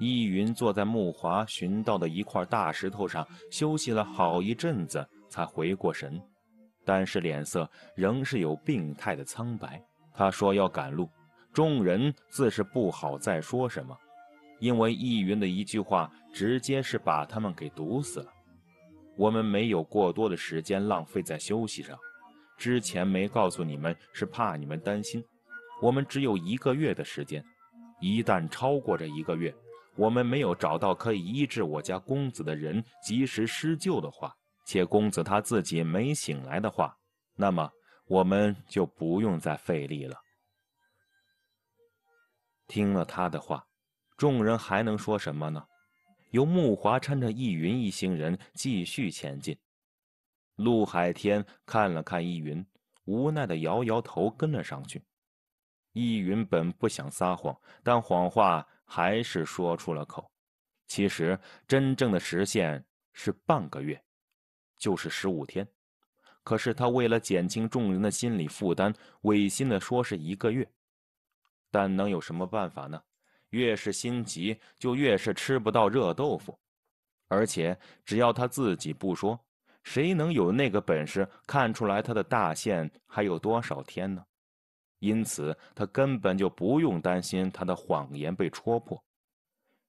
易云坐在木华寻到的一块大石头上休息了好一阵子，才回过神，但是脸色仍是有病态的苍白。他说要赶路，众人自是不好再说什么，因为易云的一句话直接是把他们给堵死了。我们没有过多的时间浪费在休息上，之前没告诉你们是怕你们担心。我们只有一个月的时间，一旦超过这一个月，我们没有找到可以医治我家公子的人，及时施救的话，且公子他自己没醒来的话，那么我们就不用再费力了。听了他的话，众人还能说什么呢？由木华搀着易云一行人继续前进。陆海天看了看易云，无奈的摇摇头，跟了上去。依云本不想撒谎，但谎话还是说出了口。其实真正的时限是半个月，就是十五天。可是他为了减轻众人的心理负担，违心的说是一个月。但能有什么办法呢？越是心急，就越是吃不到热豆腐。而且只要他自己不说，谁能有那个本事看出来他的大限还有多少天呢？因此，他根本就不用担心他的谎言被戳破。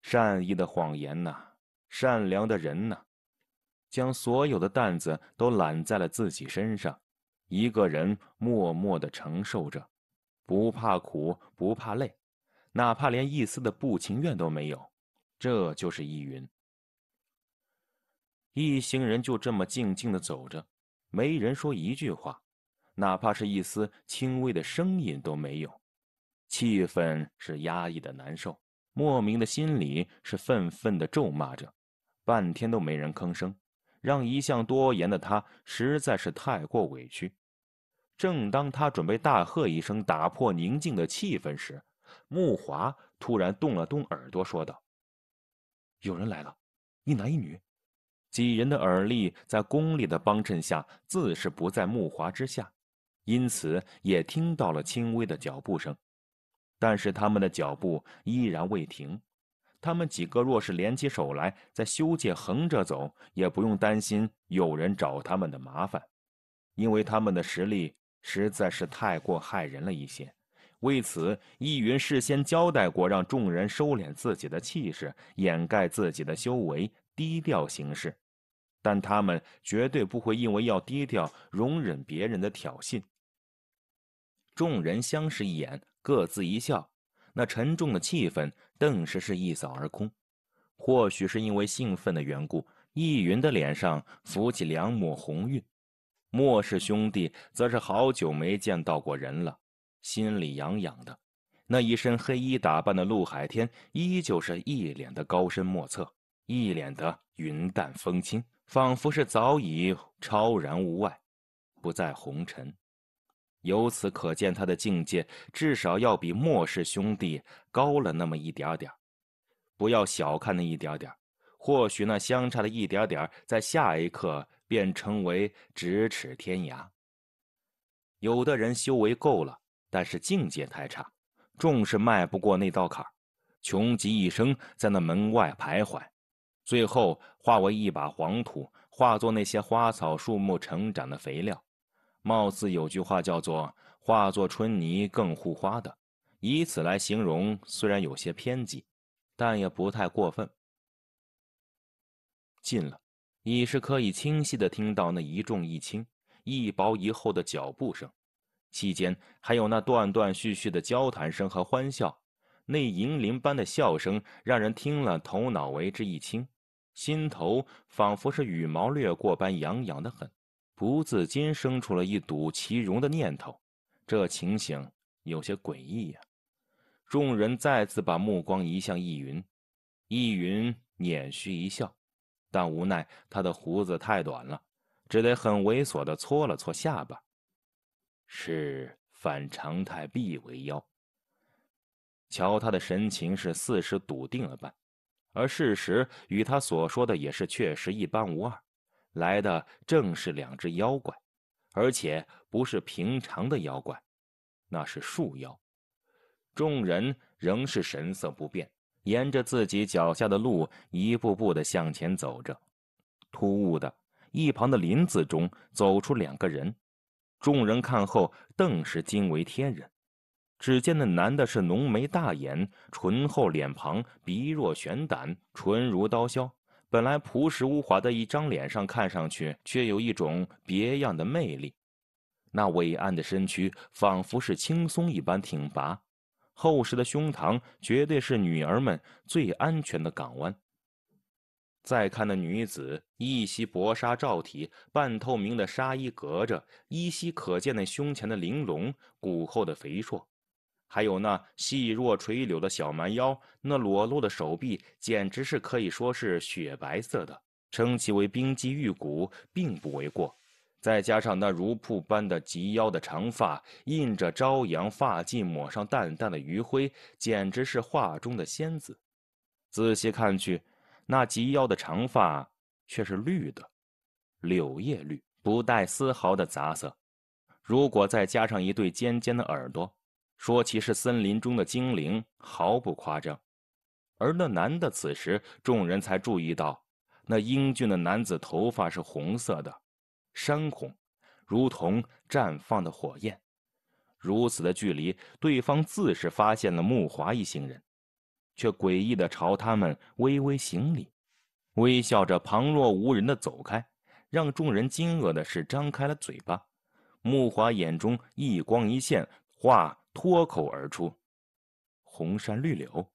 善意的谎言呐，善良的人呐，将所有的担子都揽在了自己身上，一个人默默的承受着，不怕苦，不怕累，哪怕连一丝的不情愿都没有。这就是易云。一行人就这么静静的走着，没人说一句话。哪怕是一丝轻微的声音都没有，气氛是压抑的难受，莫名的心里是愤愤的咒骂着，半天都没人吭声，让一向多言的他实在是太过委屈。正当他准备大喝一声打破宁静的气氛时，木华突然动了动耳朵，说道：“有人来了，一男一女。”几人的耳力在功力的帮衬下，自是不在木华之下。因此也听到了轻微的脚步声，但是他们的脚步依然未停。他们几个若是联起手来，在修界横着走，也不用担心有人找他们的麻烦，因为他们的实力实在是太过害人了一些。为此，易云事先交代过，让众人收敛自己的气势，掩盖自己的修为，低调行事。但他们绝对不会因为要低调，容忍别人的挑衅。众人相视一眼，各自一笑，那沉重的气氛顿时是一扫而空。或许是因为兴奋的缘故，易云的脸上浮起两抹红晕。莫氏兄弟则是好久没见到过人了，心里痒痒的。那一身黑衣打扮的陆海天依旧是一脸的高深莫测，一脸的云淡风轻，仿佛是早已超然物外，不在红尘。由此可见，他的境界至少要比莫氏兄弟高了那么一点点不要小看那一点点或许那相差的一点点，在下一刻便成为咫尺天涯。有的人修为够了，但是境界太差，终是迈不过那道坎，穷极一生在那门外徘徊，最后化为一把黄土，化作那些花草树木成长的肥料。貌似有句话叫做“化作春泥更护花”的，以此来形容，虽然有些偏激，但也不太过分。近了，已是可以清晰的听到那一重一轻、一薄一厚的脚步声，期间还有那断断续续的交谈声和欢笑。那银铃般的笑声，让人听了头脑为之一清，心头仿佛是羽毛掠过般痒痒的很。不自禁生出了一睹其容的念头，这情形有些诡异呀！众人再次把目光移向易云，易云捻须一笑，但无奈他的胡子太短了，只得很猥琐的搓了搓下巴。是反常态必为妖。瞧他的神情，是似是笃定了般，而事实与他所说的也是确实一般无二。来的正是两只妖怪，而且不是平常的妖怪，那是树妖。众人仍是神色不变，沿着自己脚下的路一步步的向前走着。突兀的一旁的林子中走出两个人，众人看后顿时惊为天人。只见那男的是浓眉大眼、唇厚脸庞、鼻若悬胆、唇如刀削。本来朴实无华的一张脸上，看上去却有一种别样的魅力。那伟岸的身躯仿佛是轻松一般挺拔，厚实的胸膛绝对是女儿们最安全的港湾。再看那女子，一袭薄纱罩体，半透明的纱衣隔着，依稀可见那胸前的玲珑，骨后的肥硕。还有那细若垂柳的小蛮腰，那裸露的手臂简直是可以说是雪白色的，称其为冰肌玉骨并不为过。再加上那如瀑般的及腰的长发，印着朝阳，发髻抹上淡淡的余晖，简直是画中的仙子。仔细看去，那及腰的长发却是绿的，柳叶绿，不带丝毫的杂色。如果再加上一对尖尖的耳朵。说其是森林中的精灵，毫不夸张。而那男的此时，众人才注意到，那英俊的男子头发是红色的，山红，如同绽放的火焰。如此的距离，对方自是发现了木华一行人，却诡异的朝他们微微行礼，微笑着旁若无人的走开。让众人惊愕的是，张开了嘴巴。木华眼中一光一现，话。脱口而出：“红山绿柳。”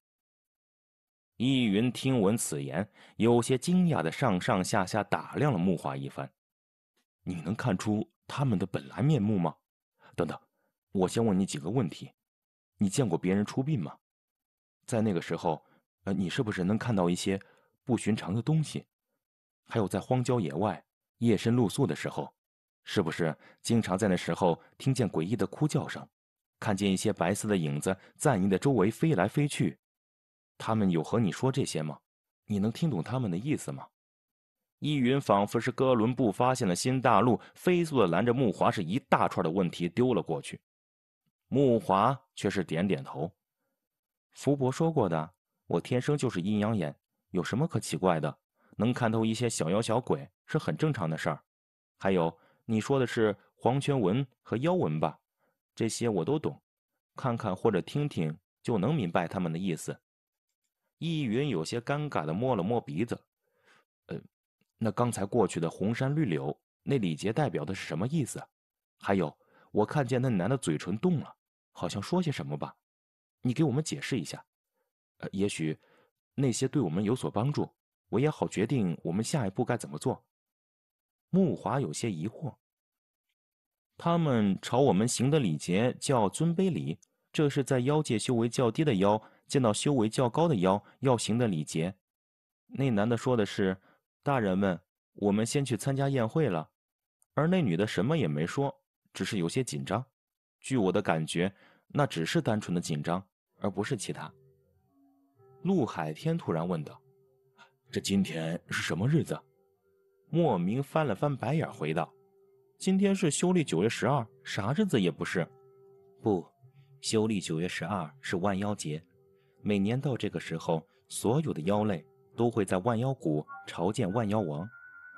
易云听闻此言，有些惊讶的上上下下打量了木华一番。“你能看出他们的本来面目吗？”“等等，我先问你几个问题：你见过别人出殡吗？在那个时候，呃，你是不是能看到一些不寻常的东西？还有，在荒郊野外夜深露宿的时候，是不是经常在那时候听见诡异的哭叫声？”看见一些白色的影子在你的周围飞来飞去，他们有和你说这些吗？你能听懂他们的意思吗？易云仿佛是哥伦布发现了新大陆，飞速的拦着木华是一大串的问题丢了过去。木华却是点点头。福伯说过的，我天生就是阴阳眼，有什么可奇怪的？能看透一些小妖小鬼是很正常的事儿。还有，你说的是黄泉纹和妖纹吧？这些我都懂，看看或者听听就能明白他们的意思。易云有些尴尬的摸了摸鼻子，呃，那刚才过去的红山绿柳那礼节代表的是什么意思？还有，我看见那男的嘴唇动了，好像说些什么吧，你给我们解释一下。呃，也许那些对我们有所帮助，我也好决定我们下一步该怎么做。木华有些疑惑。他们朝我们行的礼节叫尊卑礼，这是在妖界修为较低的妖见到修为较高的妖要行的礼节。那男的说的是：“大人们，我们先去参加宴会了。”而那女的什么也没说，只是有些紧张。据我的感觉，那只是单纯的紧张，而不是其他。陆海天突然问道：“这今天是什么日子？”莫名翻了翻白眼，回道。今天是修历九月十二，啥日子也不是。不，修历九月十二是万妖节。每年到这个时候，所有的妖类都会在万妖谷朝见万妖王。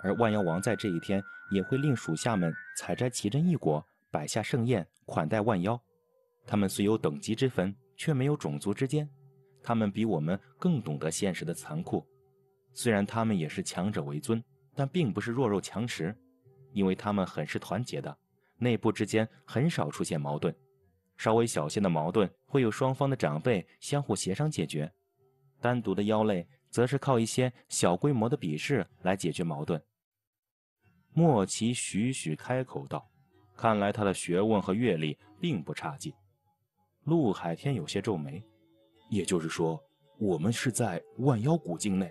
而万妖王在这一天也会令属下们采摘奇珍异果，摆下盛宴款待万妖。他们虽有等级之分，却没有种族之间。他们比我们更懂得现实的残酷。虽然他们也是强者为尊，但并不是弱肉强食。因为他们很是团结的，内部之间很少出现矛盾，稍微小些的矛盾会有双方的长辈相互协商解决，单独的妖类则是靠一些小规模的比试来解决矛盾。莫奇徐徐开口道：“看来他的学问和阅历并不差劲。”陆海天有些皱眉：“也就是说，我们是在万妖谷境内，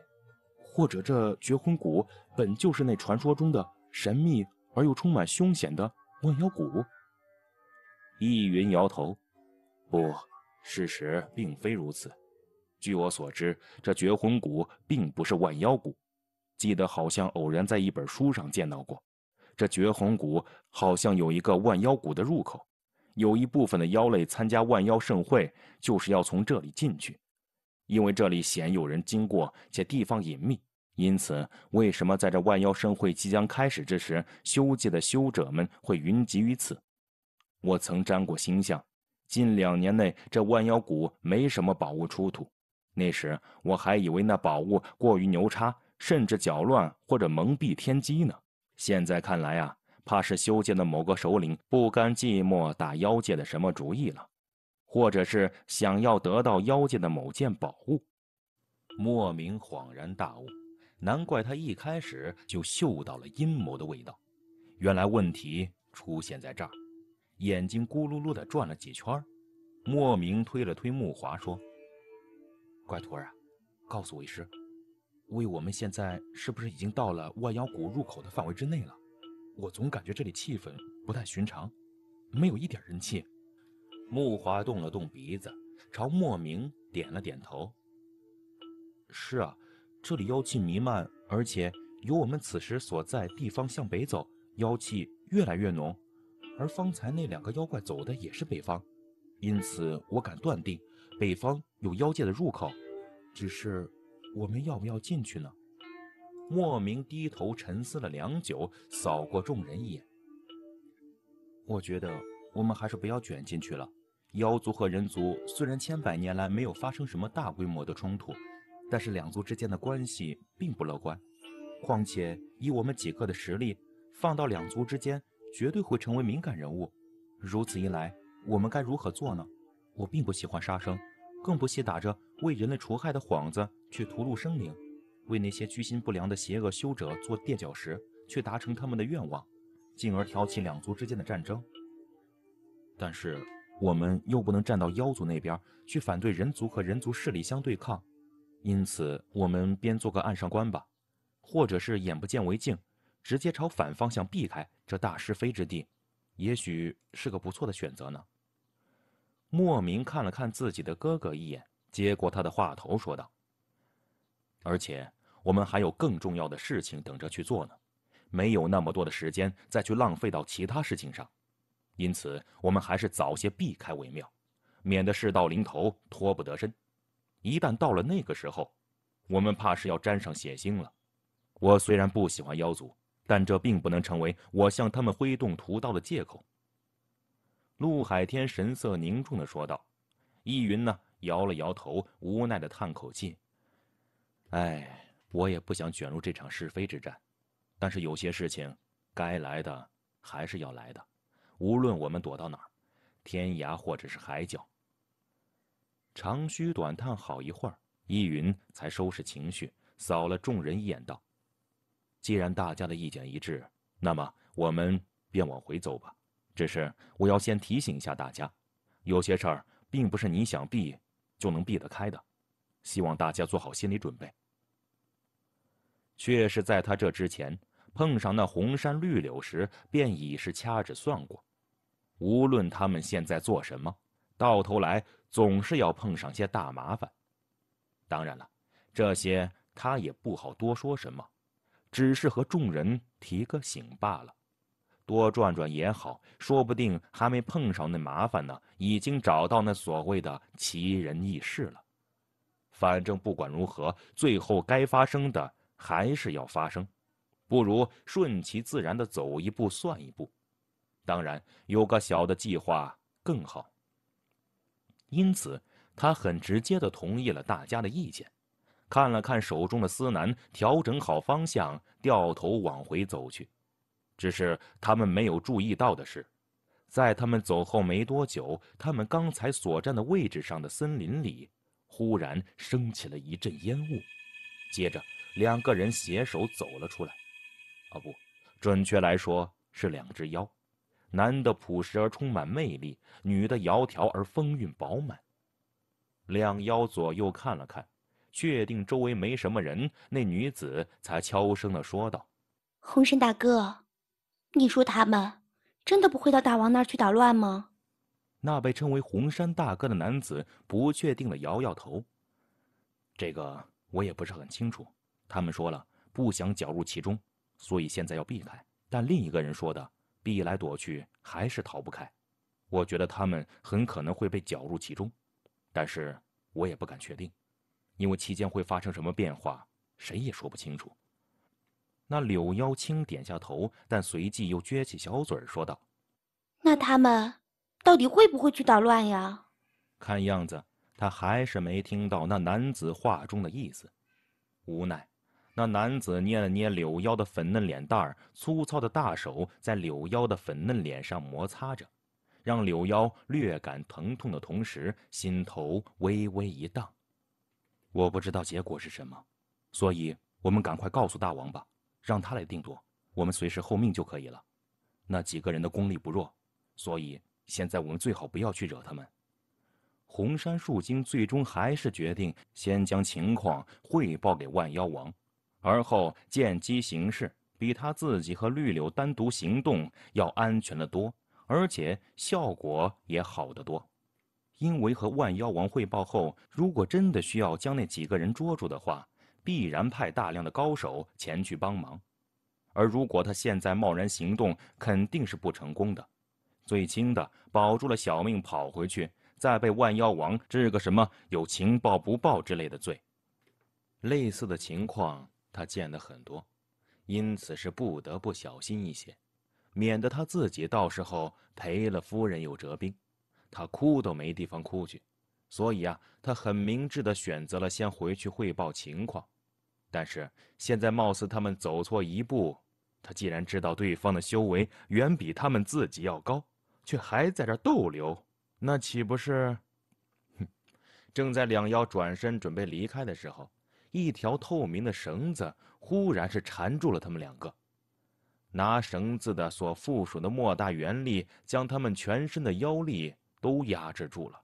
或者这绝魂谷本就是那传说中的？”神秘而又充满凶险的万妖谷，易云摇头，不，事实并非如此。据我所知，这绝魂谷并不是万妖谷。记得好像偶然在一本书上见到过，这绝魂谷好像有一个万妖谷的入口，有一部分的妖类参加万妖盛会，就是要从这里进去，因为这里鲜有人经过，且地方隐秘。因此，为什么在这万妖盛会即将开始之时，修界的修者们会云集于此？我曾占过星象，近两年内这万妖谷没什么宝物出土。那时我还以为那宝物过于牛叉，甚至搅乱或者蒙蔽天机呢。现在看来啊，怕是修界的某个首领不甘寂寞，打妖界的什么主意了，或者是想要得到妖界的某件宝物。莫名恍然大悟。难怪他一开始就嗅到了阴谋的味道，原来问题出现在这儿。眼睛咕噜噜地转了几圈，莫名推了推木华说：“乖徒儿啊，告诉为师，为我们现在是不是已经到了万妖谷入口的范围之内了？我总感觉这里气氛不太寻常，没有一点人气。”木华动了动鼻子，朝莫名点了点头：“是啊。”这里妖气弥漫，而且由我们此时所在地方向北走，妖气越来越浓。而方才那两个妖怪走的也是北方，因此我敢断定，北方有妖界的入口。只是，我们要不要进去呢？莫名低头沉思了良久，扫过众人一眼，我觉得我们还是不要卷进去了。妖族和人族虽然千百年来没有发生什么大规模的冲突。但是两族之间的关系并不乐观，况且以我们几个的实力，放到两族之间，绝对会成为敏感人物。如此一来，我们该如何做呢？我并不喜欢杀生，更不惜打着为人类除害的幌子去屠戮生灵，为那些居心不良的邪恶修者做垫脚石，去达成他们的愿望，进而挑起两族之间的战争。但是我们又不能站到妖族那边去反对人族和人族势力相对抗。因此，我们边做个岸上观吧，或者是眼不见为净，直接朝反方向避开这大是非之地，也许是个不错的选择呢。莫名看了看自己的哥哥一眼，接过他的话头说道：“而且我们还有更重要的事情等着去做呢，没有那么多的时间再去浪费到其他事情上，因此我们还是早些避开为妙，免得事到临头脱不得身。”一旦到了那个时候，我们怕是要沾上血腥了。我虽然不喜欢妖族，但这并不能成为我向他们挥动屠刀的借口。”陆海天神色凝重的说道。易云呢，摇了摇头，无奈的叹口气：“哎，我也不想卷入这场是非之战，但是有些事情，该来的还是要来的。无论我们躲到哪儿，天涯或者是海角。”长吁短叹好一会儿，依云才收拾情绪，扫了众人一眼，道：“既然大家的意见一致，那么我们便往回走吧。只是我要先提醒一下大家，有些事儿并不是你想避就能避得开的，希望大家做好心理准备。”却是在他这之前碰上那红山绿柳时，便已是掐指算过，无论他们现在做什么。到头来总是要碰上些大麻烦，当然了，这些他也不好多说什么，只是和众人提个醒罢了。多转转也好，说不定还没碰上那麻烦呢，已经找到那所谓的奇人异事了。反正不管如何，最后该发生的还是要发生，不如顺其自然的走一步算一步。当然，有个小的计划更好。因此，他很直接的同意了大家的意见，看了看手中的司南，调整好方向，掉头往回走去。只是他们没有注意到的是，在他们走后没多久，他们刚才所站的位置上的森林里，忽然升起了一阵烟雾，接着两个人携手走了出来。啊，不，准确来说是两只妖。男的朴实而充满魅力，女的窈窕而风韵饱满。两腰左右看了看，确定周围没什么人，那女子才悄声的说道：“红山大哥，你说他们真的不会到大王那儿去捣乱吗？”那被称为红山大哥的男子不确定的摇摇头：“这个我也不是很清楚。他们说了不想搅入其中，所以现在要避开。但另一个人说的……”避来躲去还是逃不开，我觉得他们很可能会被搅入其中，但是我也不敢确定，因为期间会发生什么变化，谁也说不清楚。那柳妖青点下头，但随即又撅起小嘴儿说道：“那他们到底会不会去捣乱呀？”看样子他还是没听到那男子话中的意思，无奈。那男子捏了捏柳腰的粉嫩脸蛋儿，粗糙的大手在柳腰的粉嫩脸上摩擦着，让柳腰略感疼痛的同时，心头微微一荡。我不知道结果是什么，所以我们赶快告诉大王吧，让他来定夺，我们随时候命就可以了。那几个人的功力不弱，所以现在我们最好不要去惹他们。红山树精最终还是决定先将情况汇报给万妖王。而后见机行事，比他自己和绿柳单独行动要安全的多，而且效果也好得多。因为和万妖王汇报后，如果真的需要将那几个人捉住的话，必然派大量的高手前去帮忙。而如果他现在贸然行动，肯定是不成功的。最轻的，保住了小命跑回去，再被万妖王治个什么有情报不报之类的罪。类似的情况。他见得很多，因此是不得不小心一些，免得他自己到时候赔了夫人又折兵。他哭都没地方哭去，所以啊，他很明智的选择了先回去汇报情况。但是现在貌似他们走错一步，他既然知道对方的修为远比他们自己要高，却还在这逗留，那岂不是……哼！正在两妖转身准备离开的时候。一条透明的绳子忽然是缠住了他们两个，拿绳子的所附属的莫大元力将他们全身的妖力都压制住了，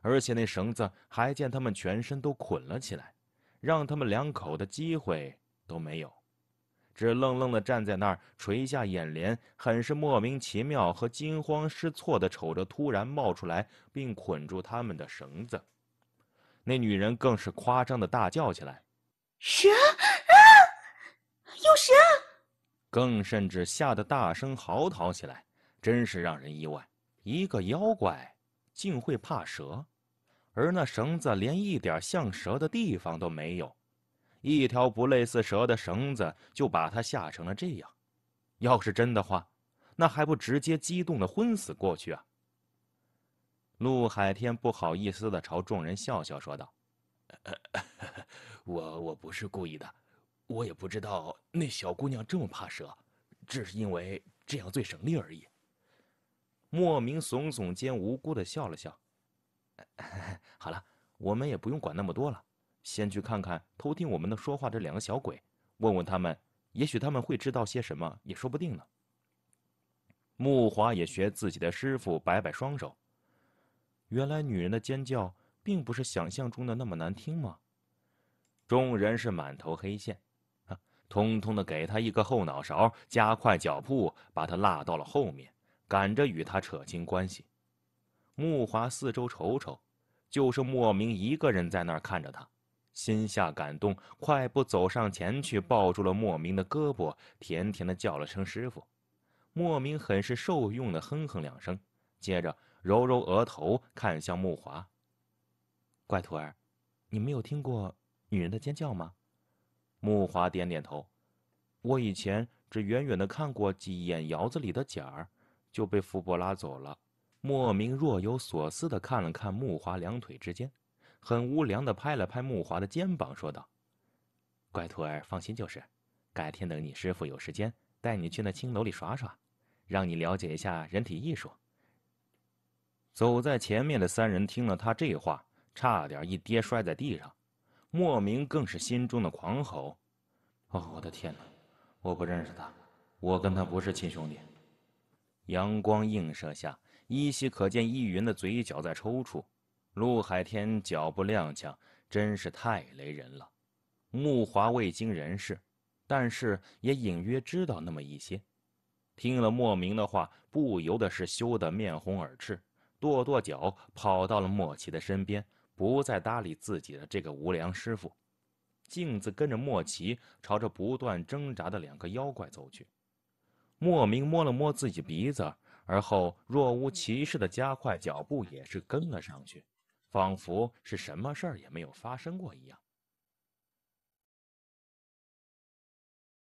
而且那绳子还见他们全身都捆了起来，让他们两口的机会都没有，只愣愣的站在那儿，垂下眼帘，很是莫名其妙和惊慌失措的瞅着突然冒出来并捆住他们的绳子。那女人更是夸张的大叫起来：“蛇啊，有蛇！”更甚至吓得大声嚎啕起来，真是让人意外。一个妖怪竟会怕蛇，而那绳子连一点像蛇的地方都没有，一条不类似蛇的绳子就把他吓成了这样。要是真的话，那还不直接激动的昏死过去啊！陆海天不好意思的朝众人笑笑，说道：“我我不是故意的，我也不知道那小姑娘这么怕蛇，只是因为这样最省力而已。”莫名耸耸肩，无辜的笑了笑。“ 好了，我们也不用管那么多了，先去看看偷听我们的说话这两个小鬼，问问他们，也许他们会知道些什么，也说不定呢。”木华也学自己的师傅摆摆双手。原来女人的尖叫并不是想象中的那么难听吗？众人是满头黑线，啊，通通的给他一个后脑勺，加快脚步把他拉到了后面，赶着与他扯清关系。木华四周瞅瞅，就是莫名一个人在那儿看着他，心下感动，快步走上前去，抱住了莫名的胳膊，甜甜的叫了声师傅。莫名很是受用的哼哼两声，接着。揉揉额头，看向木华。乖徒儿，你没有听过女人的尖叫吗？木华点点头。我以前只远远的看过几眼窑子里的景儿，就被福伯拉走了。莫名若有所思的看了看木华两腿之间，很无良的拍了拍木华的肩膀，说道：“乖徒儿，放心就是，改天等你师傅有时间，带你去那青楼里耍耍，让你了解一下人体艺术。”走在前面的三人听了他这话，差点一跌摔在地上。莫名更是心中的狂吼：“哦，我的天哪！我不认识他，我跟他不是亲兄弟。”阳光映射下，依稀可见易云的嘴角在抽搐。陆海天脚步踉跄，真是太雷人了。木华未经人事，但是也隐约知道那么一些。听了莫名的话，不由得是羞得面红耳赤。跺跺脚，跑到了莫奇的身边，不再搭理自己的这个无良师傅。镜子跟着莫奇，朝着不断挣扎的两个妖怪走去。莫名摸了摸自己鼻子，而后若无其事的加快脚步，也是跟了上去，仿佛是什么事儿也没有发生过一样。